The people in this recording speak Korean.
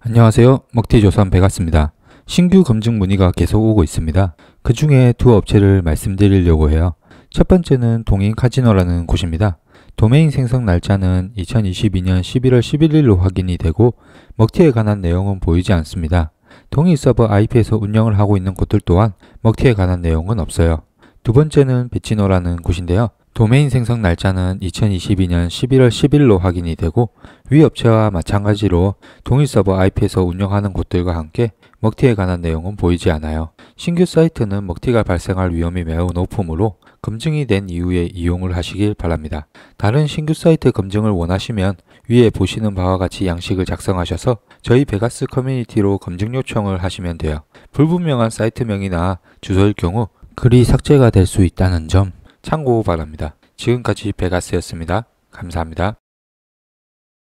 안녕하세요. 먹튀조선 배가스입니다. 신규 검증 문의가 계속 오고 있습니다. 그 중에 두 업체를 말씀드리려고 해요. 첫 번째는 동인 카지노라는 곳입니다. 도메인 생성 날짜는 2022년 11월 11일로 확인이 되고 먹튀에 관한 내용은 보이지 않습니다. 동인 서버 IP에서 운영을 하고 있는 곳들 또한 먹튀에 관한 내용은 없어요. 두 번째는 비치노라는 곳인데요. 도메인 생성 날짜는 2022년 11월 10일로 확인이 되고 위 업체와 마찬가지로 동일 서버 IP에서 운영하는 곳들과 함께 먹튀에 관한 내용은 보이지 않아요. 신규 사이트는 먹튀가 발생할 위험이 매우 높으므로 검증이 된 이후에 이용을 하시길 바랍니다. 다른 신규 사이트 검증을 원하시면 위에 보시는 바와 같이 양식을 작성하셔서 저희 베가스 커뮤니티로 검증 요청을 하시면 돼요. 불분명한 사이트명이나 주소일 경우 글이 삭제가 될 수 있다는 점 참고 바랍니다. 지금까지 베가스였습니다. 감사합니다.